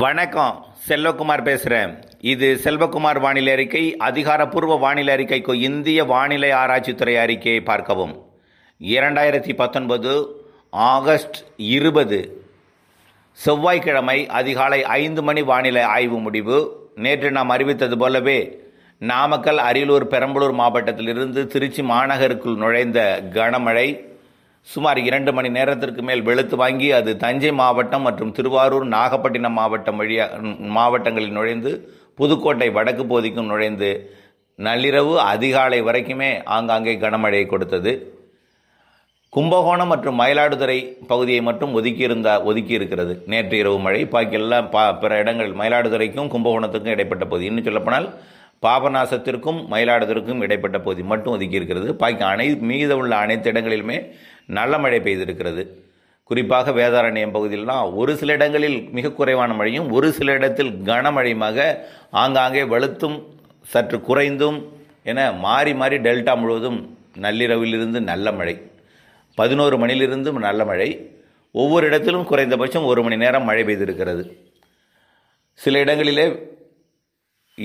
வணக்கம் செல்வகுமார் பேசுகிறேன் இது செல்வகுமார் வானிலை அறிக்கை அதிகாரப்பூர்வ வானிலை அறிக்கைக்கு இந்திய வானிலை ஆராய்ச்சித்துறை அறிக்கையை பார்க்கவும் இரண்டாயிரத்தி பத்தொன்பது ஆகஸ்ட் இருபது செவ்வாய்க்கிழமை அதிகாலை ஐந்து மணி வானிலை ஆய்வு முடிவு நேற்று நாம் அறிவித்தது போலவே நாமக்கல் அரியலூர் பெரம்பலூர் மாவட்டத்திலிருந்து திருச்சி மாநகருக்குள் நுழைந்த கனமழை சுமார் இரண்டு மணி நேரத்திற்கு மேல் வெளுத்து வாங்கி அது தஞ்சை மாவட்டம் மற்றும் திருவாரூர் நாகப்பட்டினம் மாவட்டம் வழியாக மாவட்டங்களில் நுழைந்து புதுக்கோட்டை வடக்கு பகுதிக்கும் நுழைந்து நள்ளிரவு அதிகாலை வரைக்குமே ஆங்காங்கே கனமழையை கொடுத்தது கும்பகோணம் மற்றும் மயிலாடுதுறை பகுதியை மட்டும் ஒதுக்கியிருந்தா ஒதுக்கி இருக்கிறது நேற்று இரவு மழை பாக்கெல்லாம் பா பிற இடங்கள் மயிலாடுதுறைக்கும் கும்பகோணத்துக்கும் இடைப்பட்ட பகுதி இன்னும் சொல்லப்போனால் பாபநாசத்திற்கும் மயிலாடுதுறைக்கும் இடைப்பட்ட பகுதி மட்டும் ஒதுக்கி இருக்கிறது பாக்கி அனை மீத உள்ள அனைத்து இடங்களிலுமே நல்ல மழை பெய்திருக்கிறது குறிப்பாக வேதாரண்யம் பகுதியிலாம் ஒரு சில இடங்களில் மிக குறைவான மழையும் ஒரு சில இடத்தில் கனமழையுமாக ஆங்காங்கே வலுத்தும் சற்று குறைந்தும் என மாறி மாறி டெல்டா முழுவதும் நள்ளிரவிலிருந்து நல்ல மழை பதினோரு மணியிலிருந்தும் நல்ல மழை ஒவ்வொரு இடத்திலும் குறைந்தபட்சம் ஒரு மணி நேரம் மழை பெய்திருக்கிறது சில இடங்களிலே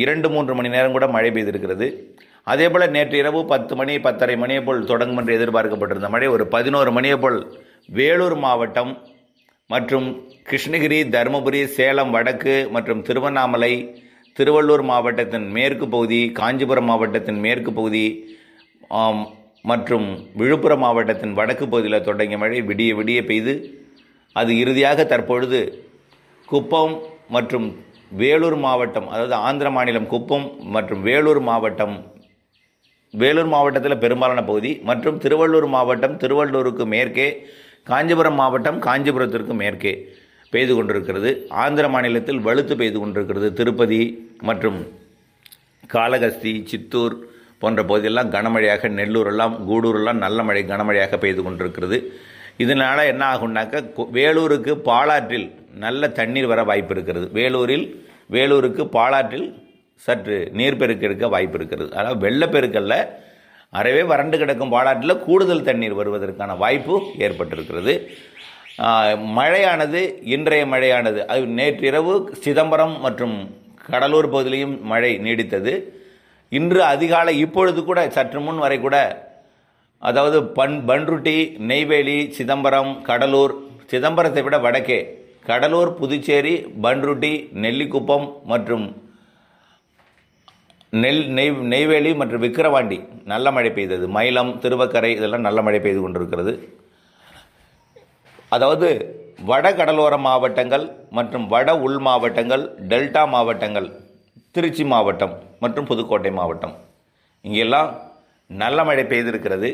இரண்டு மூன்று மணி நேரம் கூட மழை பெய்திருக்கிறது அதே போல் நேற்று இரவு பத்து மணி பத்தரை மணியை போல் தொடங்கும் என்று எதிர்பார்க்கப்பட்டிருந்த மழை ஒரு பதினோரு மணியை போல் வேலூர் மாவட்டம் மற்றும் கிருஷ்ணகிரி தருமபுரி சேலம் வடக்கு மற்றும் திருவண்ணாமலை திருவள்ளூர் மாவட்டத்தின் மேற்கு பகுதி காஞ்சிபுரம் மாவட்டத்தின் மேற்கு பகுதி மற்றும் விழுப்புரம் மாவட்டத்தின் வடக்கு பகுதியில் தொடங்கிய மழை விடிய விடிய பெய்து அது இறுதியாக தற்பொழுது குப்பம் மற்றும் வேலூர் மாவட்டம் அதாவது ஆந்திர மாநிலம் குப்பம் மற்றும் வேலூர் மாவட்டம் வேலூர் மாவட்டத்தில் பெரும்பாலான பகுதி மற்றும் திருவள்ளூர் மாவட்டம் திருவள்ளூருக்கு மேற்கே காஞ்சிபுரம் மாவட்டம் காஞ்சிபுரத்திற்கு மேற்கே பெய்து கொண்டிருக்கிறது ஆந்திர மாநிலத்தில் வலுத்து பெய்து கொண்டிருக்கிறது திருப்பதி மற்றும் காளகஸ்தி சித்தூர் போன்ற பகுதியெல்லாம் கனமழையாக நெல்லூரெல்லாம் கூடூரெல்லாம் நல்ல மழை கனமழையாக பெய்து கொண்டிருக்கிறது இதனால் என்ன ஆகும்னாக்க வேலூருக்கு பாலாற்றில் நல்ல தண்ணீர் வர வாய்ப்பு இருக்கிறது வேலூரில் வேலூருக்கு பாலாற்றில் சற்று நீர்பெருக்கு இருக்க வாய்ப்பு இருக்கிறது அதாவது வெள்ளப்பெருக்கல்ல அறவே வறண்டு கிடக்கும் பாலாற்றில் கூடுதல் தண்ணீர் வருவதற்கான வாய்ப்பு ஏற்பட்டிருக்கிறது மழையானது இன்றைய மழையானது அது நேற்றிரவு சிதம்பரம் மற்றும் கடலூர் பகுதியிலையும் மழை நீடித்தது இன்று அதிகாலை இப்பொழுது கூட சற்று முன் வரை கூட அதாவது பன் பன்ருட்டி நெய்வேலி சிதம்பரம் கடலூர் சிதம்பரத்தை விட வடக்கே கடலூர் புதுச்சேரி பன்ருட்டி நெல்லிக்குப்பம் மற்றும் நெல் நெய் நெய்வேலி மற்றும் விக்கிரவாண்டி நல்ல மழை பெய்தது மயிலம் திருவக்கரை இதெல்லாம் நல்ல மழை பெய்து கொண்டிருக்கிறது அதாவது வட கடலோர மாவட்டங்கள் மற்றும் வட உள் மாவட்டங்கள் டெல்டா மாவட்டங்கள் திருச்சி மாவட்டம் மற்றும் புதுக்கோட்டை மாவட்டம் இங்கெல்லாம் நல்ல மழை பெய்திருக்கிறது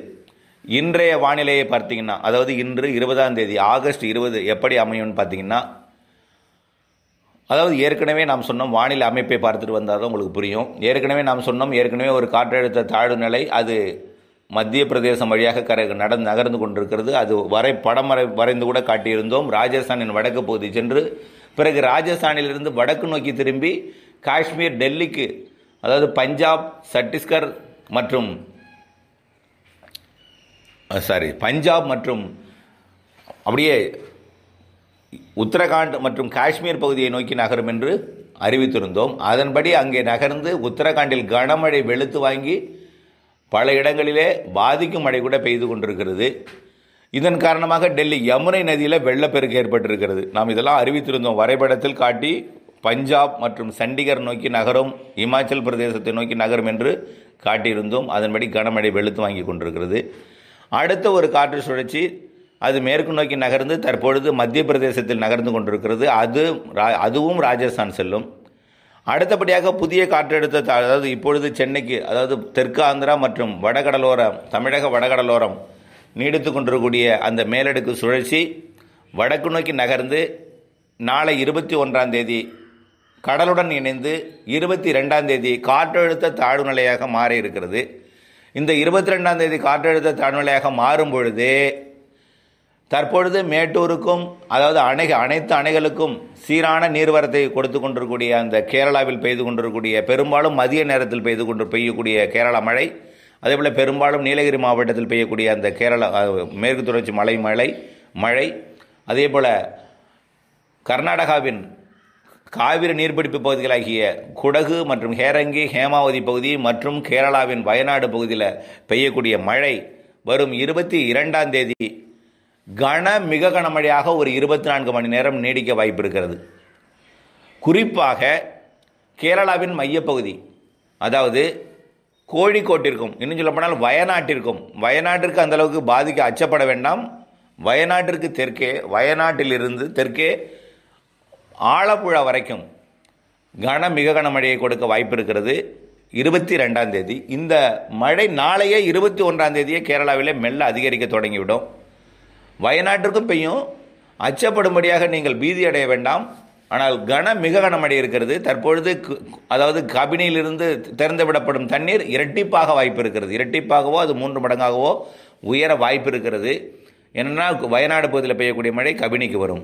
இன்றைய வானிலையை பார்த்தீங்கன்னா அதாவது இன்று இருபதாம் தேதி ஆகஸ்ட் இருபது எப்படி அமையும்னு பார்த்தீங்கன்னா அதாவது ஏற்கனவே நாம் சொன்னோம் வானிலை அமைப்பை பார்த்துட்டு வந்தால் தான் உங்களுக்கு புரியும் ஏற்கனவே நாம் சொன்னோம் ஏற்கனவே ஒரு காற்றழுத்த தாழ்வு நிலை அது மத்திய பிரதேசம் வழியாக கரை நடந்து நகர்ந்து கொண்டிருக்கிறது அது வரை படம் வரை வரைந்து கூட காட்டியிருந்தோம் ராஜஸ்தானின் வடக்கு பகுதி சென்று பிறகு ராஜஸ்தானிலிருந்து வடக்கு நோக்கி திரும்பி காஷ்மீர் டெல்லிக்கு அதாவது பஞ்சாப் சத்தீஸ்கர் மற்றும் சாரி பஞ்சாப் மற்றும் அப்படியே உத்தரகாண்ட் மற்றும் காஷ்மீர் பகுதியை நோக்கி நகரும் என்று அறிவித்திருந்தோம் அதன்படி அங்கே நகர்ந்து உத்தரகாண்டில் கனமழை வெளுத்து வாங்கி பல இடங்களிலே பாதிக்கும் மழை கூட பெய்து கொண்டிருக்கிறது இதன் காரணமாக டெல்லி யமுனை நதியில் வெள்ளப்பெருக்கு ஏற்பட்டிருக்கிறது நாம் இதெல்லாம் அறிவித்திருந்தோம் வரைபடத்தில் காட்டி பஞ்சாப் மற்றும் சண்டிகர் நோக்கி நகரும் இமாச்சல் பிரதேசத்தை நோக்கி நகரும் என்று காட்டியிருந்தோம் அதன்படி கனமழை வெளுத்து வாங்கி கொண்டிருக்கிறது அடுத்த ஒரு காற்று சுழற்சி அது மேற்கு நோக்கி நகர்ந்து தற்பொழுது மத்திய பிரதேசத்தில் நகர்ந்து கொண்டிருக்கிறது அது அதுவும் ராஜஸ்தான் செல்லும் அடுத்தபடியாக புதிய காற்றழுத்த அதாவது இப்பொழுது சென்னைக்கு அதாவது தெற்கு ஆந்திரா மற்றும் வடகடலோரம் தமிழக வடகடலோரம் நீடித்து கொண்டிருக்கக்கூடிய அந்த மேலடுக்கு சுழற்சி வடக்கு நோக்கி நகர்ந்து நாளை இருபத்தி ஒன்றாம் தேதி கடலுடன் இணைந்து இருபத்தி ரெண்டாம் தேதி காற்றழுத்த தாழ்வு நிலையாக மாறியிருக்கிறது இருக்கிறது இந்த இருபத்தி ரெண்டாம் தேதி காற்றழுத்த தாழ்வு நிலையாக மாறும் பொழுது தற்பொழுது மேட்டூருக்கும் அதாவது அணை அனைத்து அணைகளுக்கும் சீரான நீர்வரத்தை கொடுத்து கொண்டிருக்கக்கூடிய அந்த கேரளாவில் பெய்து கொண்டிருக்கக்கூடிய பெரும்பாலும் மதிய நேரத்தில் பெய்து கொண்டு பெய்யக்கூடிய கேரளா மழை அதேபோல் பெரும்பாலும் நீலகிரி மாவட்டத்தில் பெய்யக்கூடிய அந்த கேரளா மேற்கு தொடர்ச்சி மலை மழை மழை அதே போல் கர்நாடகாவின் காவிரி நீர்பிடிப்பு பகுதிகளாகிய குடகு மற்றும் ஹேரங்கி ஹேமாவதி பகுதி மற்றும் கேரளாவின் வயநாடு பகுதியில் பெய்யக்கூடிய மழை வரும் இருபத்தி இரண்டாம் தேதி கன மிக கனமழையாக ஒரு இருபத்தி நான்கு மணி நேரம் நீடிக்க வாய்ப்பு இருக்கிறது குறிப்பாக கேரளாவின் மையப்பகுதி அதாவது கோழிக்கோட்டிற்கும் இன்னும் சொல்ல போனால் வயநாட்டிற்கும் வயநாட்டிற்கு அந்தளவுக்கு பாதிக்க அச்சப்பட வேண்டாம் வயநாட்டிற்கு தெற்கே வயநாட்டிலிருந்து தெற்கே ஆலப்புழா வரைக்கும் கன மிக கனமழையை கொடுக்க வாய்ப்பு இருக்கிறது இருபத்தி ரெண்டாம் தேதி இந்த மழை நாளையே இருபத்தி ஒன்றாம் தேதியே கேரளாவிலே மெல்ல அதிகரிக்க தொடங்கிவிடும் வயநாட்டிற்கும் பெய்யும் அச்சப்படும்படியாக நீங்கள் பீதி அடைய வேண்டாம் ஆனால் கன மிக கனமடை இருக்கிறது தற்பொழுது அதாவது கபினியிலிருந்து திறந்து விடப்படும் தண்ணீர் இரட்டிப்பாக வாய்ப்பு இருக்கிறது இரட்டிப்பாகவோ அது மூன்று மடங்காகவோ உயர வாய்ப்பு இருக்கிறது என்னென்னா வயநாடு பகுதியில் பெய்யக்கூடிய மழை கபினிக்கு வரும்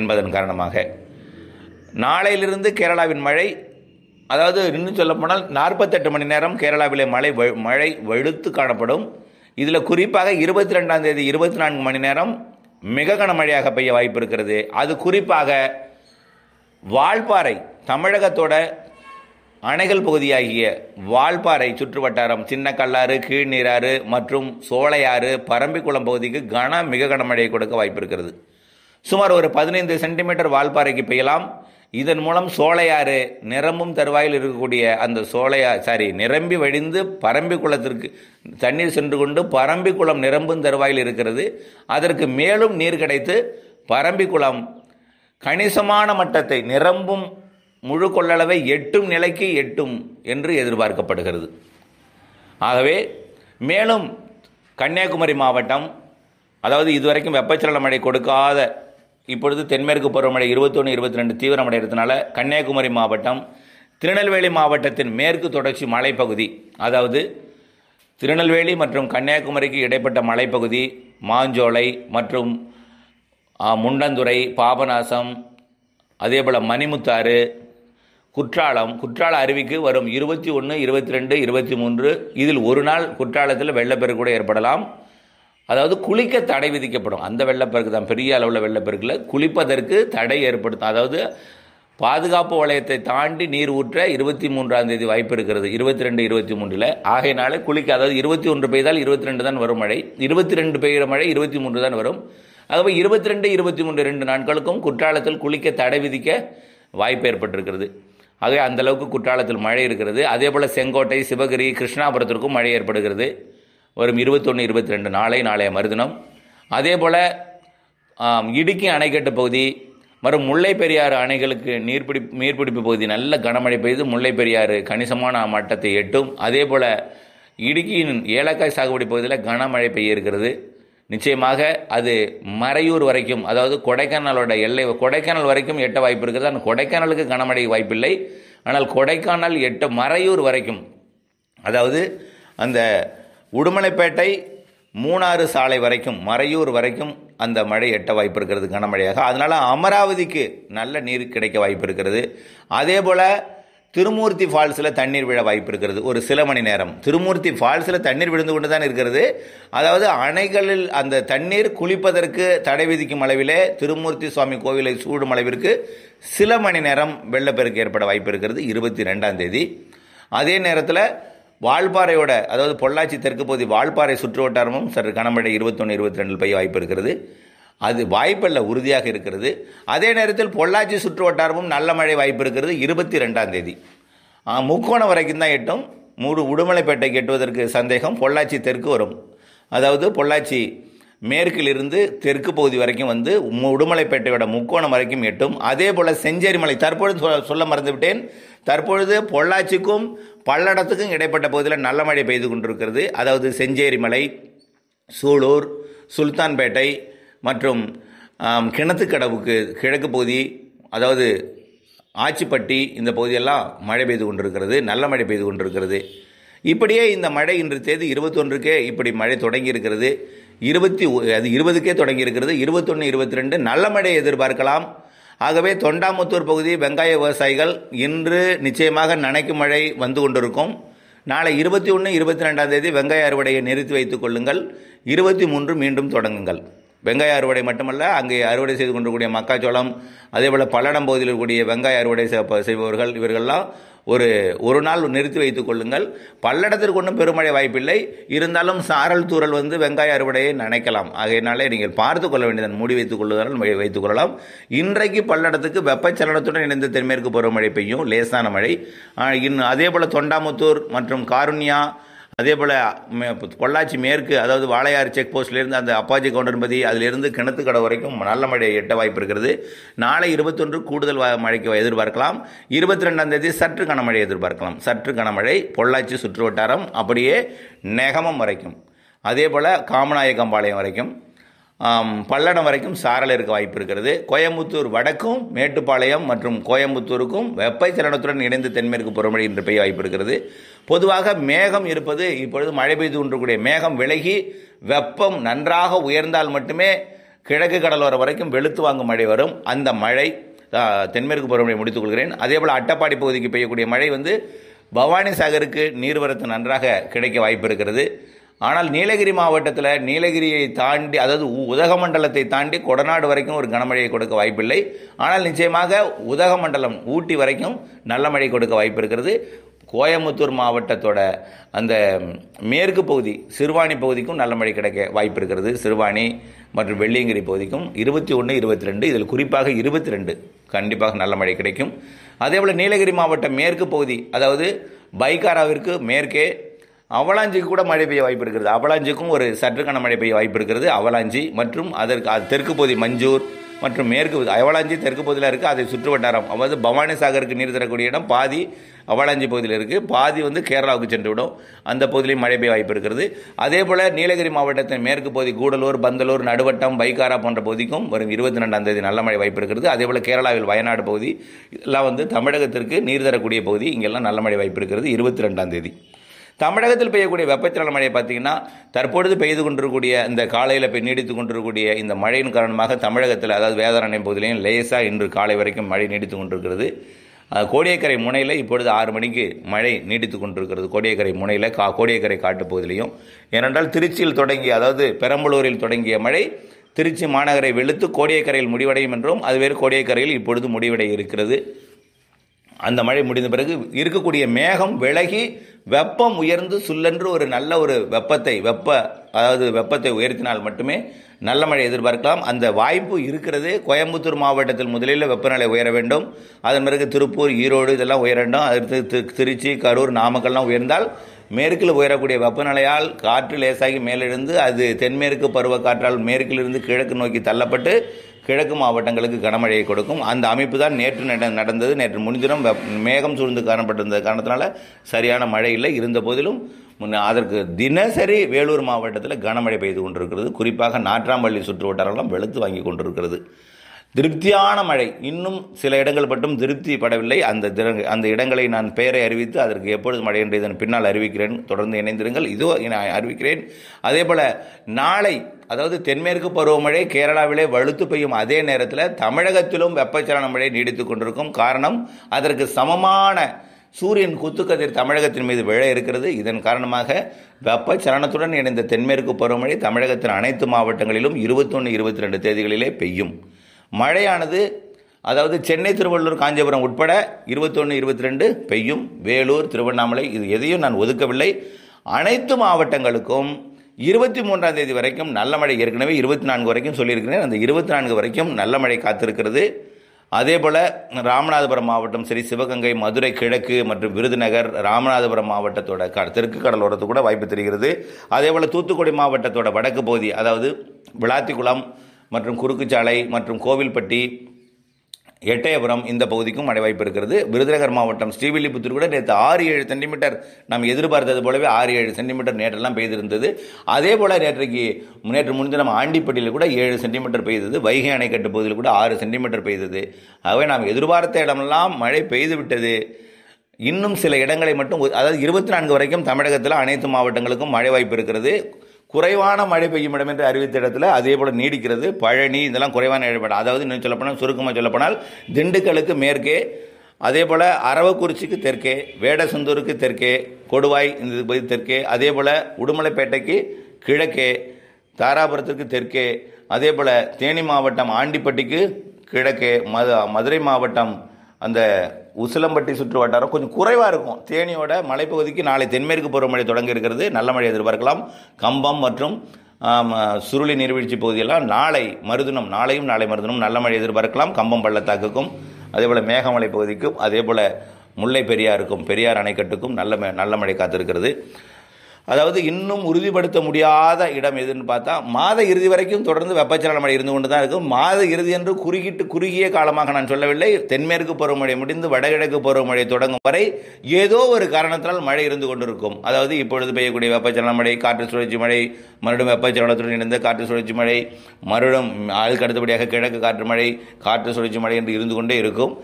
என்பதன் காரணமாக நாளையிலிருந்து கேரளாவின் மழை அதாவது இன்னும் சொல்லப்போனால் நாற்பத்தெட்டு மணி நேரம் கேரளாவிலே மழை மழை வெளுத்து காணப்படும் இதில் குறிப்பாக இருபத்தி ரெண்டாம் தேதி இருபத்தி நான்கு மணி நேரம் மிக கனமழையாக பெய்ய வாய்ப்பு இருக்கிறது அது குறிப்பாக வால்பாறை தமிழகத்தோட அணைகள் பகுதியாகிய வால்பாறை சுற்றுவட்டாரம் சின்ன கல்லாறு கீழ்நீராறு மற்றும் சோழையாறு பரம்பிக்குளம் பகுதிக்கு கன மிக கனமழையை கொடுக்க வாய்ப்பு இருக்கிறது சுமார் ஒரு பதினைந்து சென்டிமீட்டர் வால்பாறைக்கு பெய்யலாம் இதன் மூலம் சோழையாறு நிரம்பும் தருவாயில் இருக்கக்கூடிய அந்த சோழையா சாரி நிரம்பி வழிந்து பரம்பி குளத்திற்கு தண்ணீர் சென்று கொண்டு பரம்பி குளம் நிரம்பும் தருவாயில் இருக்கிறது அதற்கு மேலும் நீர் கிடைத்து பரம்பி குளம் கணிசமான மட்டத்தை நிரம்பும் முழு கொள்ளளவை எட்டும் நிலைக்கு எட்டும் என்று எதிர்பார்க்கப்படுகிறது ஆகவே மேலும் கன்னியாகுமரி மாவட்டம் அதாவது இதுவரைக்கும் வெப்பச்சலன மழை கொடுக்காத இப்பொழுது தென்மேற்கு பருவமழை இருபத்தொன்று இருபத்தி ரெண்டு தீவிரமடைகிறதுனால கன்னியாகுமரி மாவட்டம் திருநெல்வேலி மாவட்டத்தின் மேற்கு தொடர்ச்சி மலைப்பகுதி அதாவது திருநெல்வேலி மற்றும் கன்னியாகுமரிக்கு இடைப்பட்ட மலைப்பகுதி மாஞ்சோலை மற்றும் முண்டந்துறை பாபநாசம் அதேபோல் மணிமுத்தாறு குற்றாலம் குற்றால அருவிக்கு வரும் இருபத்தி ஒன்று இருபத்தி ரெண்டு இருபத்தி மூன்று இதில் ஒரு நாள் குற்றாலத்தில் வெள்ளப்பெருக்கு கூட ஏற்படலாம் அதாவது குளிக்க தடை விதிக்கப்படும் அந்த வெள்ளப்பெருக்கு தான் பெரிய அளவில் வெள்ளப்பெருக்கில் குளிப்பதற்கு தடை ஏற்படுத்தும் அதாவது பாதுகாப்பு வளையத்தை தாண்டி நீர் ஊற்ற இருபத்தி மூன்றாம் தேதி வாய்ப்பு இருக்கிறது இருபத்தி ரெண்டு இருபத்தி மூன்றில் ஆகையினால குளிக்க அதாவது இருபத்தி ஒன்று பெய்தால் இருபத்தி ரெண்டு தான் வரும் மழை இருபத்தி ரெண்டு பெய்கிற மழை இருபத்தி மூன்று தான் வரும் அதுபோல் இருபத்தி ரெண்டு இருபத்தி மூன்று ரெண்டு நாட்களுக்கும் குற்றாலத்தில் குளிக்க தடை விதிக்க வாய்ப்பு ஏற்பட்டிருக்கிறது ஆகவே அந்தளவுக்கு குற்றாலத்தில் மழை இருக்கிறது அதே போல் செங்கோட்டை சிவகிரி கிருஷ்ணாபுரத்திற்கும் மழை ஏற்படுகிறது வரும் இருபத்தொன்று இருபத்தி ரெண்டு நாளை நாளைய மறுதினம் அதே போல் இடுக்கி அணைக்கட்டு பகுதி மற்றும் முல்லை பெரியாறு அணைகளுக்கு நீர்பிடி நீர்பிடிப்பு பகுதி நல்ல கனமழை பெய்து முல்லை பெரியாறு கணிசமான மட்டத்தை எட்டும் அதே போல் இடுக்கியின் ஏலக்காய் சாகுபடி பகுதியில் கனமழை பெய்ய இருக்கிறது நிச்சயமாக அது மறையூர் வரைக்கும் அதாவது கொடைக்கானலோட எல்லை கொடைக்கானல் வரைக்கும் எட்ட வாய்ப்பு இருக்குது ஆனால் கொடைக்கானலுக்கு கனமழை வாய்ப்பில்லை ஆனால் கொடைக்கானல் எட்ட மறையூர் வரைக்கும் அதாவது அந்த உடுமலைப்பேட்டை மூணாறு சாலை வரைக்கும் மறையூர் வரைக்கும் அந்த மழை எட்ட வாய்ப்பு இருக்கிறது கனமழையாக அதனால் அமராவதிக்கு நல்ல நீர் கிடைக்க வாய்ப்பு இருக்கிறது அதே போல் திருமூர்த்தி ஃபால்ஸில் தண்ணீர் விழ வாய்ப்பு இருக்கிறது ஒரு சில மணி நேரம் திருமூர்த்தி ஃபால்ஸில் தண்ணீர் விழுந்து கொண்டு தான் இருக்கிறது அதாவது அணைகளில் அந்த தண்ணீர் குளிப்பதற்கு தடை விதிக்கும் அளவிலே திருமூர்த்தி சுவாமி கோவிலை சூடும் அளவிற்கு சில மணி நேரம் வெள்ளப்பெருக்கு ஏற்பட வாய்ப்பு இருக்கிறது இருபத்தி ரெண்டாம் தேதி அதே நேரத்தில் வால்பாறையோட அதாவது பொள்ளாச்சி தெற்கு பகுதி வால்பாறை சுற்று வட்டாரமும் சற்று கனமழை இருபத்தொன்று இருபத்தி ரெண்டில் பெய்ய வாய்ப்பு இருக்கிறது அது வாய்ப்பல்ல உறுதியாக இருக்கிறது அதே நேரத்தில் பொள்ளாச்சி சுற்று வட்டாரமும் நல்ல மழை வாய்ப்பு இருக்கிறது இருபத்தி ரெண்டாம் தேதி முக்கோணம் வரைக்கும் தான் எட்டும் மூடு உடுமலைப்பேட்டை கெட்டுவதற்கு சந்தேகம் பொள்ளாச்சி தெற்கு வரும் அதாவது பொள்ளாச்சி மேற்கிலிருந்து தெற்கு பகுதி வரைக்கும் வந்து உடுமலைப்பேட்டையோட முக்கோணம் வரைக்கும் எட்டும் அதே போல் செஞ்சேரி மலை தற்பொழுது சொல்ல மறந்துவிட்டேன் தற்பொழுது பொள்ளாச்சிக்கும் பல்லடத்துக்கும் இடைப்பட்ட பகுதியில் நல்ல மழை பெய்து கொண்டிருக்கிறது அதாவது செஞ்சேரி மலை சூலூர் சுல்தான்பேட்டை மற்றும் கிணத்துக்கடவுக்கு கிழக்கு பகுதி அதாவது ஆச்சிப்பட்டி இந்த பகுதியெல்லாம் மழை பெய்து கொண்டிருக்கிறது நல்ல மழை பெய்து கொண்டிருக்கிறது இப்படியே இந்த மழை இன்று தேதி இருபத்தொன்றுக்கே இப்படி மழை தொடங்கி இருக்கிறது இருபத்தி அது இருபதுக்கே தொடங்கி இருக்கிறது இருபத்தொன்று இருபத்தி ரெண்டு நல்ல மழை எதிர்பார்க்கலாம் ஆகவே தொண்டாமுத்தூர் பகுதி வெங்காய விவசாயிகள் இன்று நிச்சயமாக நனைக்கும் மழை வந்து கொண்டிருக்கும் நாளை இருபத்தி ஒன்று இருபத்தி ரெண்டாம் தேதி வெங்காய அறுவடையை நிறுத்தி வைத்துக் கொள்ளுங்கள் இருபத்தி மூன்று மீண்டும் தொடங்குங்கள் வெங்காய அறுவடை மட்டுமல்ல அங்கே அறுவடை செய்து கொண்டிருக்கூடிய மக்காச்சோளம் அதேபோல பல்லடம் பகுதியில் இருக்கக்கூடிய வெங்காய அறுவடை செய்பவர்கள் இவர்கள்லாம் ஒரு ஒரு நாள் நிறுத்தி வைத்துக் கொள்ளுங்கள் பல்லடத்திற்கு ஒன்றும் பெருமழை வாய்ப்பில்லை இருந்தாலும் சாரல் தூரல் வந்து வெங்காய அறுவடையை நினைக்கலாம் ஆகையினாலே நீங்கள் பார்த்துக் கொள்ள வேண்டியதன் மூடி வைத்துக் கொள்ளுதல் வைத்துக் கொள்ளலாம் இன்றைக்கு பல்லடத்துக்கு வெப்பச்சலனத்துடன் இணைந்த தென்மேற்கு பருவமழை பெய்யும் லேசான மழை இன்னும் அதே போல் தொண்டாமுத்தூர் மற்றும் காருண்யா அதே போல் பொள்ளாச்சி மேற்கு அதாவது வாழையாறு செக் போஸ்ட்லேருந்து அந்த அப்பாஜி கவுண்டர்பதி அதிலிருந்து கிணத்துக்கடை வரைக்கும் நல்ல மழை எட்ட வாய்ப்பு இருக்கிறது நாளை இருபத்தொன்று கூடுதல் மழைக்கு எதிர்பார்க்கலாம் இருபத்தி ரெண்டாம் தேதி சற்று கனமழை எதிர்பார்க்கலாம் சற்று கனமழை பொள்ளாச்சி சுற்று வட்டாரம் அப்படியே நெகமம் வரைக்கும் அதே போல் காமநாயக்கம்பாளையம் வரைக்கும் பல்லடம் வரைக்கும் சாரல் இருக்க வாய்ப்பு இருக்கிறது கோயம்புத்தூர் வடக்கும் மேட்டுப்பாளையம் மற்றும் கோயம்புத்தூருக்கும் வெப்பச்சலனத்துடன் இணைந்து தென்மேற்கு புறமழை இன்று பெய்ய வாய்ப்பு இருக்கிறது பொதுவாக மேகம் இருப்பது இப்பொழுது மழை பெய்து ஒன்றக்கூடிய மேகம் விலகி வெப்பம் நன்றாக உயர்ந்தால் மட்டுமே கிழக்கு கடலோரம் வரைக்கும் வெளுத்து வாங்கும் மழை வரும் அந்த மழை தென்மேற்கு புறமழை முடித்துக் கொள்கிறேன் அதேபோல் அட்டப்பாடி பகுதிக்கு பெய்யக்கூடிய மழை வந்து பவானி சாகருக்கு நீர்வரத்து நன்றாக கிடைக்க வாய்ப்பு இருக்கிறது ஆனால் நீலகிரி மாவட்டத்தில் நீலகிரியை தாண்டி அதாவது உதகமண்டலத்தை தாண்டி கொடநாடு வரைக்கும் ஒரு கனமழையை கொடுக்க வாய்ப்பில்லை ஆனால் நிச்சயமாக உதகமண்டலம் ஊட்டி வரைக்கும் நல்ல மழை கொடுக்க வாய்ப்பு இருக்கிறது கோயம்புத்தூர் மாவட்டத்தோட அந்த மேற்கு பகுதி சிறுவாணி பகுதிக்கும் நல்ல மழை கிடைக்க வாய்ப்பு இருக்கிறது சிறுவாணி மற்றும் வெள்ளியங்கிரி பகுதிக்கும் இருபத்தி ஒன்று இருபத்தி ரெண்டு இதில் குறிப்பாக இருபத்தி ரெண்டு கண்டிப்பாக நல்ல மழை கிடைக்கும் அதேபோல் நீலகிரி மாவட்டம் மேற்கு பகுதி அதாவது பைக்காராவிற்கு மேற்கே அவலாஞ்சிக்கு கூட மழை பெய்ய வாய்ப்பு இருக்கிறது அவலாஞ்சிக்கும் ஒரு சற்றுக்கான மழை பெய்ய வாய்ப்பு இருக்கிறது அவலாஞ்சி மற்றும் அதற்கு தெற்கு பகுதி மஞ்சூர் மற்றும் மேற்கு அவலாஞ்சி தெற்கு பகுதியில் இருக்குது அதை சுற்று வட்டாரம் அதாவது பவானி சாகருக்கு நீர் தரக்கூடிய இடம் பாதி அவலாஞ்சி பகுதியில் இருக்குது பாதி வந்து கேரளாவுக்கு சென்றுவிடும் அந்த பகுதியிலையும் மழை பெய்ய வாய்ப்பு இருக்கிறது அதே போல் நீலகிரி மாவட்டத்தின் மேற்கு பகுதி கூடலூர் பந்தலூர் நடுவட்டம் பைக்காரா போன்ற பகுதிக்கும் வரும் இருபத்தி ரெண்டாம் தேதி நல்ல மழை வாய்ப்பு இருக்கிறது அதே போல் கேரளாவில் வயநாடு பகுதி எல்லாம் வந்து தமிழகத்திற்கு நீர் தரக்கூடிய பகுதி இங்கெல்லாம் நல்ல மழை வாய்ப்பு இருக்கிறது இருபத்தி ரெண்டாம் தேதி தமிழகத்தில் பெய்யக்கூடிய வெப்பச்சலன மழை பார்த்தீங்கன்னா தற்பொழுது பெய்து கொண்டிருக்கக்கூடிய இந்த காலையில் போய் நீடித்து கொண்டிருக்கக்கூடிய இந்த மழையின் காரணமாக தமிழகத்தில் அதாவது வேதாரண்யம் பகுதியிலையும் லேசாக இன்று காலை வரைக்கும் மழை நீடித்து கொண்டிருக்கிறது கோடியக்கரை முனையில் இப்பொழுது ஆறு மணிக்கு மழை நீடித்து கொண்டிருக்கிறது கோடியக்கரை முனையில் கா கோடியக்கரை காட்டுப்பகுதியிலையும் ஏனென்றால் திருச்சியில் தொடங்கிய அதாவது பெரம்பலூரில் தொடங்கிய மழை திருச்சி மாநகரை வெளுத்து கோடியக்கரையில் முடிவடையும் என்றும் அதுவேறு கோடியக்கரையில் இப்பொழுது முடிவடைய இருக்கிறது அந்த மழை முடிந்த பிறகு இருக்கக்கூடிய மேகம் விலகி வெப்பம் உயர்ந்து சுல்லென்று ஒரு நல்ல ஒரு வெப்பத்தை வெப்ப அதாவது வெப்பத்தை உயர்த்தினால் மட்டுமே நல்ல மழை எதிர்பார்க்கலாம் அந்த வாய்ப்பு இருக்கிறது கோயம்புத்தூர் மாவட்டத்தில் முதலில் வெப்பநிலை உயர வேண்டும் அதன் பிறகு திருப்பூர் ஈரோடு இதெல்லாம் உயர வேண்டும் அடுத்து திருச்சி கரூர் நாமக்கல்லாம் உயர்ந்தால் மேற்கில் உயரக்கூடிய வெப்பநிலையால் காற்று லேசாகி மேலெழுந்து அது தென்மேற்கு பருவ காற்றால் மேற்கிலிருந்து கிழக்கு நோக்கி தள்ளப்பட்டு கிழக்கு மாவட்டங்களுக்கு கனமழையை கொடுக்கும் அந்த அமைப்பு தான் நேற்று நடந்தது நேற்று முன்தினம் மேகம் சூழ்ந்து காணப்பட்டிருந்த காரணத்தினால சரியான மழை இல்லை இருந்த போதிலும் அதற்கு தினசரி வேலூர் மாவட்டத்தில் கனமழை பெய்து கொண்டிருக்கிறது குறிப்பாக நாற்றாம்பள்ளி சுற்று வட்டாரங்களும் வெளுத்து வாங்கி கொண்டிருக்கிறது திருப்தியான மழை இன்னும் சில இடங்கள் மட்டும் திருப்தி படவில்லை அந்த அந்த இடங்களை நான் பெயரை அறிவித்து அதற்கு எப்பொழுது மழை என்று இதன் பின்னால் அறிவிக்கிறேன் தொடர்ந்து இணைந்திருங்கள் இதோ நான் அறிவிக்கிறேன் அதே போல் நாளை அதாவது தென்மேற்கு பருவமழை கேரளாவிலே வலுத்து பெய்யும் அதே நேரத்தில் தமிழகத்திலும் வெப்பச்சலன மழை நீடித்து கொண்டிருக்கும் காரணம் அதற்கு சமமான சூரியன் குத்துக்கதிர் தமிழகத்தின் மீது விழ இருக்கிறது இதன் காரணமாக வெப்பச்சலனத்துடன் இணைந்த தென்மேற்கு பருவமழை தமிழகத்தின் அனைத்து மாவட்டங்களிலும் இருபத்தொன்று இருபத்தி ரெண்டு தேதிகளிலே பெய்யும் மழையானது அதாவது சென்னை திருவள்ளூர் காஞ்சிபுரம் உட்பட இருபத்தொன்று இருபத்தி ரெண்டு பெய்யும் வேலூர் திருவண்ணாமலை இது எதையும் நான் ஒதுக்கவில்லை அனைத்து மாவட்டங்களுக்கும் இருபத்தி மூன்றாம் தேதி வரைக்கும் நல்ல மழை ஏற்கனவே இருபத்தி நான்கு வரைக்கும் சொல்லியிருக்கிறேன் அந்த இருபத்தி நான்கு வரைக்கும் நல்ல மழை காத்திருக்கிறது அதே போல் ராமநாதபுரம் மாவட்டம் சரி சிவகங்கை மதுரை கிழக்கு மற்றும் விருதுநகர் ராமநாதபுரம் மாவட்டத்தோட க தெற்கு கடலோரத்து கூட வாய்ப்பு தெரிகிறது அதே போல் தூத்துக்குடி மாவட்டத்தோட வடக்கு பகுதி அதாவது விளாத்திக்குளம் மற்றும் குறுக்குச்சாலை மற்றும் கோவில்பட்டி எட்டயபுரம் இந்த பகுதிக்கும் மழை வாய்ப்பு இருக்கிறது விருதுநகர் மாவட்டம் ஸ்ரீவில்லிபுத்தூர் கூட நேற்று ஆறு ஏழு சென்டிமீட்டர் நாம் எதிர்பார்த்தது போலவே ஆறு ஏழு சென்டிமீட்டர் நேற்றெல்லாம் பெய்திருந்தது அதே போல் நேற்றைக்கு நேற்று முன்தினம் ஆண்டிப்பட்டியில் கூட ஏழு சென்டிமீட்டர் பெய்தது வைகை அணைக்கட்டு பகுதியில் கூட ஆறு சென்டிமீட்டர் பெய்தது ஆகவே நாம் எதிர்பார்த்த இடமெல்லாம் மழை பெய்து விட்டது இன்னும் சில இடங்களை மட்டும் அதாவது இருபத்தி நான்கு வரைக்கும் தமிழகத்தில் அனைத்து மாவட்டங்களுக்கும் மழை வாய்ப்பு இருக்கிறது குறைவான மழை பெய்யும் இடம் என்று அறிவித்த இடத்துல அதே போல் நீடிக்கிறது பழனி இதெல்லாம் குறைவான இடைப்பாடு அதாவது இன்னும் சொல்லப்போனால் சுருக்கமாக சொல்லப்போனால் திண்டுக்கலுக்கு மேற்கே அதே போல் அரவக்குறிச்சிக்கு தெற்கே வேடசந்தூருக்கு தெற்கே கொடுவாய் இந்த தெற்கே அதே போல் உடுமலைப்பேட்டைக்கு கிழக்கே தாராபுரத்துக்கு தெற்கே அதே போல் தேனி மாவட்டம் ஆண்டிப்பட்டிக்கு கிழக்கே மது மதுரை மாவட்டம் அந்த உசிலம்பட்டி சுற்று வட்டாரம் கொஞ்சம் குறைவாக இருக்கும் தேனியோட மலைப்பகுதிக்கு நாளை தென்மேற்கு பருவமழை தொடங்க இருக்கிறது நல்ல மழை எதிர்பார்க்கலாம் கம்பம் மற்றும் சுருளி நீர்வீழ்ச்சி பகுதியெல்லாம் நாளை மருதனம் நாளையும் நாளை மருதனம் நல்ல மழை எதிர்பார்க்கலாம் கம்பம் பள்ளத்தாக்குக்கும் அதே போல் மேகமலை பகுதிக்கும் அதே போல் முல்லை பெரியாருக்கும் பெரியார் அணைக்கட்டுக்கும் நல்ல நல்ல மழை காத்திருக்கிறது அதாவது இன்னும் உறுதிப்படுத்த முடியாத இடம் எதுன்னு பார்த்தா மாத இறுதி வரைக்கும் தொடர்ந்து வெப்பச்சலன மழை இருந்து கொண்டு தான் இருக்கும் மாத இறுதி என்று குறுகிட்டு குறுகிய காலமாக நான் சொல்லவில்லை தென்மேற்கு பருவமழை முடிந்து வடகிழக்கு பருவமழை தொடங்கும் வரை ஏதோ ஒரு காரணத்தினால் மழை இருந்து கொண்டிருக்கும் அதாவது இப்பொழுது பெய்யக்கூடிய வெப்பச்சலன மழை காற்று சுழற்சி மழை மறுபடியும் வெப்பச்சலனத்துடன் இணைந்த காற்று சுழற்சி மழை மறுபடியும் அதுக்கு அடுத்தபடியாக கிழக்கு காற்று மழை காற்று சுழற்சி மழை என்று இருந்து கொண்டே இருக்கும்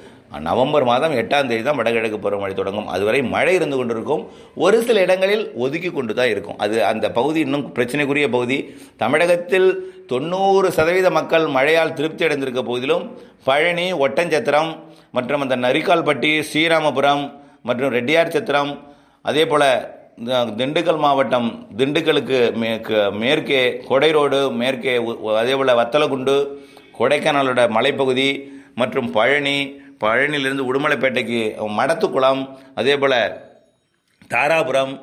நவம்பர் மாதம் எட்டாம் தேதி தான் வடகிழக்கு பருவமழை தொடங்கும் அதுவரை மழை இருந்து கொண்டிருக்கும் ஒரு சில இடங்களில் ஒதுக்கி கொண்டு தான் இருக்கும் அது அந்த பகுதி இன்னும் பிரச்சனைக்குரிய பகுதி தமிழகத்தில் தொண்ணூறு சதவீத மக்கள் மழையால் திருப்தி அடைந்திருக்க போதிலும் பழனி ஒட்டஞ்சத்திரம் மற்றும் அந்த நரிக்கால்பட்டி ஸ்ரீராமபுரம் மற்றும் ரெட்டியார் சத்திரம் அதே போல் திண்டுக்கல் மாவட்டம் திண்டுக்கலுக்கு மேற்கே கொடை ரோடு மேற்கே அதே போல் வத்தலகுண்டு கொடைக்கானலோட மலைப்பகுதி மற்றும் பழனி பழனியிலிருந்து உடுமலைப்பேட்டைக்கு மடத்துக்குளம் அதே போல் தாராபுரம்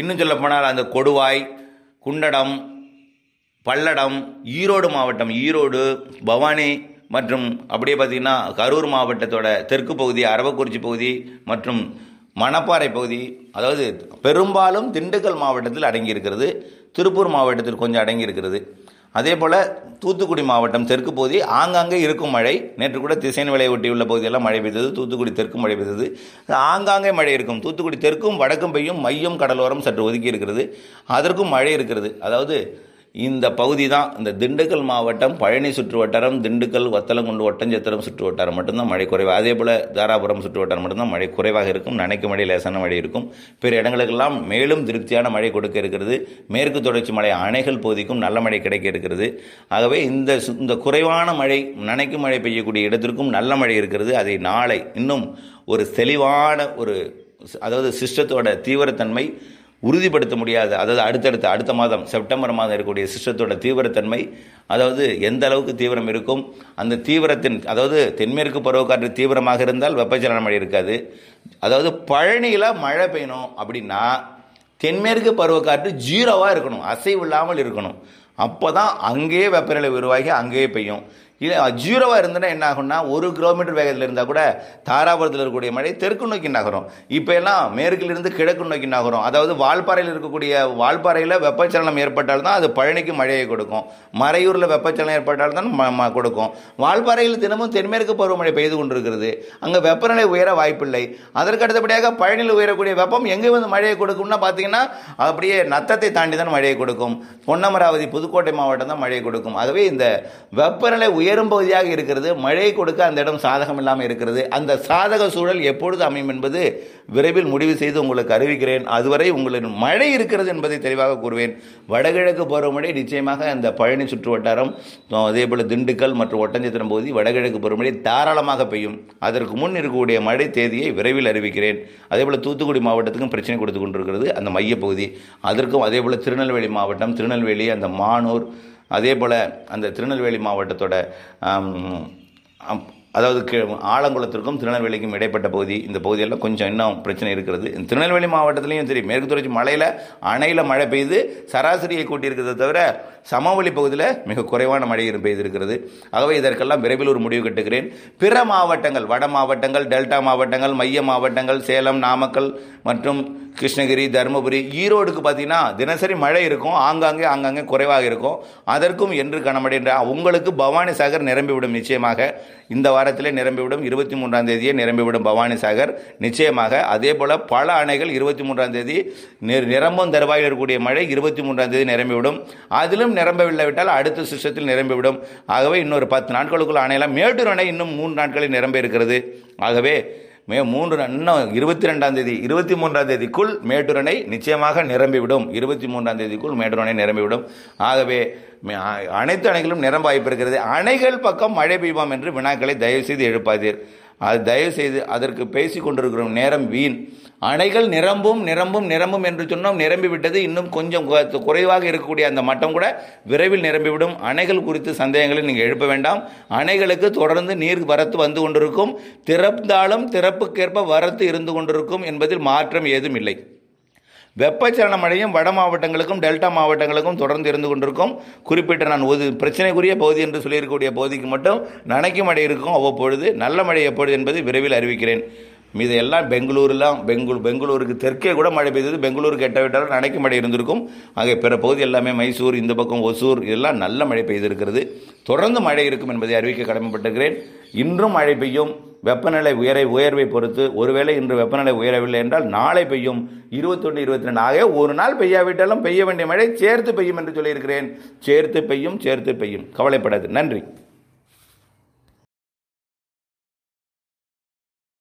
இன்னும் சொல்லப்போனால் அந்த கொடுவாய் குண்டடம் பல்லடம் ஈரோடு மாவட்டம் ஈரோடு பவானி மற்றும் அப்படியே பார்த்திங்கன்னா கரூர் மாவட்டத்தோட தெற்கு பகுதி அரவக்குறிச்சி பகுதி மற்றும் மணப்பாறை பகுதி அதாவது பெரும்பாலும் திண்டுக்கல் மாவட்டத்தில் அடங்கியிருக்கிறது திருப்பூர் மாவட்டத்தில் கொஞ்சம் அடங்கியிருக்கிறது அதே போல் தூத்துக்குடி மாவட்டம் தெற்கு பகுதி ஆங்காங்கே இருக்கும் மழை நேற்று கூட திசைன் விலை ஒட்டியுள்ள பகுதியெல்லாம் மழை பெய்தது தூத்துக்குடி தெற்கு மழை பெய்தது ஆங்காங்கே மழை இருக்கும் தூத்துக்குடி தெற்கும் வடக்கும் பெய்யும் மையம் கடலோரம் சற்று ஒதுக்கி இருக்கிறது அதற்கும் மழை இருக்கிறது அதாவது இந்த பகுதி தான் இந்த திண்டுக்கல் மாவட்டம் பழனி சுற்று வட்டாரம் திண்டுக்கல் வத்தலங்குண்டு ஒட்டஞ்சத்திரம் சுற்று வட்டாரம் மட்டும்தான் மழை குறைவாக அதே போல் தாராபுரம் சுற்று வட்டாரம் மட்டும்தான் மழை குறைவாக இருக்கும் நனைக்கு மழை லேசான மழை இருக்கும் பிற இடங்களுக்கெல்லாம் மேலும் திருப்தியான மழை கொடுக்க இருக்கிறது மேற்கு தொடர்ச்சி மலை அணைகள் பகுதிக்கும் நல்ல மழை கிடைக்க இருக்கிறது ஆகவே இந்த இந்த குறைவான மழை நனைக்கும் மழை பெய்யக்கூடிய இடத்திற்கும் நல்ல மழை இருக்கிறது அதை நாளை இன்னும் ஒரு தெளிவான ஒரு அதாவது சிஸ்டத்தோட தீவிரத்தன்மை உறுதிப்படுத்த முடியாது அதாவது அடுத்தடுத்த அடுத்த மாதம் செப்டம்பர் மாதம் இருக்கக்கூடிய சிஸ்டத்தோட தீவிரத்தன்மை அதாவது எந்த அளவுக்கு தீவிரம் இருக்கும் அந்த தீவிரத்தின் அதாவது தென்மேற்கு பருவக்காற்று தீவிரமாக இருந்தால் வெப்பச்சலன மழை இருக்காது அதாவது பழனியில் மழை பெய்யணும் அப்படின்னா தென்மேற்கு பருவக்காற்று ஜீரோவாக இருக்கணும் அசைவு இல்லாமல் இருக்கணும் அப்போ தான் அங்கேயே வெப்பநிலை உருவாகி அங்கேயே பெய்யும் இல்லை ஜீரோவாக இருந்தனா என்ன ஆகும்னா ஒரு கிலோமீட்டர் வேகத்தில் இருந்தால் கூட தாராபுரத்தில் இருக்கக்கூடிய மழை தெற்கு நோக்கி நகரும் இப்போ எல்லாம் மேற்கிலிருந்து கிழக்கு நோக்கி நகரும் அதாவது வால்பாறையில் இருக்கக்கூடிய வால்பாறையில் வெப்பச்சலனம் ஏற்பட்டால்தான் அது பழனிக்கு மழையை கொடுக்கும் மறையூரில் வெப்பச்சலனம் ஏற்பட்டால்தான் ம கொடுக்கும் வால்பாறையில் தினமும் தென்மேற்கு பருவமழை பெய்து கொண்டிருக்கிறது அங்கே வெப்பநிலை உயர வாய்ப்பில்லை அதற்கு அடுத்தபடியாக பழனியில் உயரக்கூடிய வெப்பம் எங்கே வந்து மழையை கொடுக்கும்னா பார்த்தீங்கன்னா அப்படியே நத்தத்தை தாண்டி தான் மழையை கொடுக்கும் பொன்னமராவதி புதுக்கோட்டை மாவட்டம் தான் மழையை கொடுக்கும் ஆகவே இந்த வெப்பநிலை உயர் பெரும்பகுதியாக இருக்கிறது மழையை கொடுக்க அந்த இடம் சாதகம் இல்லாமல் இருக்கிறது அந்த சாதக சூழல் எப்பொழுது அமையும் என்பது விரைவில் முடிவு செய்து உங்களுக்கு அறிவிக்கிறேன் அதுவரை உங்களின் மழை இருக்கிறது என்பதை தெளிவாக கூறுவேன் வடகிழக்கு பருவமழை நிச்சயமாக அந்த பழனி சுற்று வட்டாரம் அதேபோல் திண்டுக்கல் மற்றும் ஒட்டஞ்சத்திரம் பகுதி வடகிழக்கு பருவமழை தாராளமாக பெய்யும் அதற்கு முன் இருக்கக்கூடிய மழை தேதியை விரைவில் அறிவிக்கிறேன் அதேபோல் தூத்துக்குடி மாவட்டத்துக்கும் பிரச்சனை கொடுத்து கொண்டிருக்கிறது அந்த மையப்பகுதி அதற்கும் அதேபோல் திருநெல்வேலி மாவட்டம் திருநெல்வேலி அந்த மானூர் அதே போல் அந்த திருநெல்வேலி மாவட்டத்தோட அதாவது கே ஆலங்குளத்திற்கும் திருநெல்வேலிக்கும் இடைப்பட்ட பகுதி இந்த பகுதியெல்லாம் கொஞ்சம் இன்னும் பிரச்சனை இருக்கிறது திருநெல்வேலி மாவட்டத்துலேயும் சரி மேற்கு தொடர்ச்சி மலையில் அணையில் மழை பெய்து சராசரியை கூட்டியிருக்கிறத தவிர சமவெளி பகுதியில் மிக குறைவான மழை பெய்திருக்கிறது ஆகவே இதற்கெல்லாம் விரைவில் ஒரு முடிவு கட்டுகிறேன் பிற மாவட்டங்கள் வட மாவட்டங்கள் டெல்டா மாவட்டங்கள் மைய மாவட்டங்கள் சேலம் நாமக்கல் மற்றும் கிருஷ்ணகிரி தருமபுரி ஈரோடுக்கு பார்த்தீங்கன்னா தினசரி மழை இருக்கும் ஆங்காங்கே ஆங்காங்கே குறைவாக இருக்கும் அதற்கும் என்று கனமடைன்ற உங்களுக்கு பவானி சாகர் நிரம்பிவிடும் நிச்சயமாக இந்த வாரத்திலே நிரம்பிவிடும் இருபத்தி மூன்றாம் தேதியே நிரம்பிவிடும் பவானி சாகர் நிச்சயமாக அதே போல் பல அணைகள் இருபத்தி மூன்றாம் தேதி நிரம்பும் தருவாயில் இருக்கக்கூடிய மழை இருபத்தி மூன்றாம் தேதி நிரம்பிவிடும் அதிலும் நிரம்பவில்லைவிட்டால் அடுத்த சிஸ்டத்தில் நிரம்பிவிடும் ஆகவே இன்னொரு பத்து நாட்களுக்குள் அணையெல்லாம் மேட்டூர் அணை இன்னும் மூன்று நாட்களில் நிரம்ப இருக்கிறது ஆகவே மே மூன்று இன்னும் இருபத்தி ரெண்டாம் தேதி இருபத்தி மூன்றாம் தேதிக்குள் மேட்டூரனை நிச்சயமாக நிரம்பிவிடும் இருபத்தி மூன்றாம் தேதிக்குள் மேட்டூரனை நிரம்பிவிடும் ஆகவே அனைத்து அணைகளும் நிரம்ப வாய்ப்பு இருக்கிறது அணைகள் பக்கம் மழை பெய்வோம் என்று வினாக்களை தயவுசெய்து எழுப்பாதீர் அது தயவுசெய்து அதற்கு பேசி கொண்டிருக்கிற நேரம் வீண் அணைகள் நிரம்பும் நிரம்பும் நிரம்பும் என்று சொன்னோம் நிரம்பிவிட்டது இன்னும் கொஞ்சம் குறைவாக இருக்கக்கூடிய அந்த மட்டம் கூட விரைவில் நிரம்பிவிடும் அணைகள் குறித்து சந்தேகங்களை நீங்கள் எழுப்ப வேண்டாம் அணைகளுக்கு தொடர்ந்து நீர் வரத்து வந்து கொண்டிருக்கும் திறந்தாலும் திறப்புக்கேற்ப வரத்து இருந்து கொண்டிருக்கும் என்பதில் மாற்றம் ஏதும் இல்லை வெப்பச்சலன மழையும் வட மாவட்டங்களுக்கும் டெல்டா மாவட்டங்களுக்கும் தொடர்ந்து இருந்து கொண்டிருக்கும் குறிப்பிட்ட நான் ஒரு பிரச்சனைக்குரிய பகுதி என்று சொல்லியிருக்கக்கூடிய பகுதிக்கு மட்டும் நனைக்கும் மழை இருக்கும் அவ்வப்பொழுது நல்ல மழை எப்பொழுது என்பதை விரைவில் அறிவிக்கிறேன் மீது எல்லாம் பெங்களூரெலாம் பெங்களூர் பெங்களூருக்கு தெற்கே கூட மழை பெய்தது பெங்களூருக்கு எட்ட விட்டாலும் நினைக்க மழை இருந்திருக்கும் ஆகிய பிற பகுதி எல்லாமே மைசூர் இந்த பக்கம் ஒசூர் இதெல்லாம் நல்ல மழை பெய்திருக்கிறது தொடர்ந்து மழை இருக்கும் என்பதை அறிவிக்க கடமைப்பட்டிருக்கிறேன் இன்றும் மழை பெய்யும் வெப்பநிலை உயரை உயர்வை பொறுத்து ஒருவேளை இன்று வெப்பநிலை உயரவில்லை என்றால் நாளை பெய்யும் இருபத்தொன்று இருபத்தி ரெண்டு ஆகிய ஒரு நாள் பெய்யாவிட்டாலும் பெய்ய வேண்டிய மழை சேர்த்து பெய்யும் என்று சொல்லியிருக்கிறேன் சேர்த்து பெய்யும் சேர்த்து பெய்யும் கவலைப்படாது நன்றி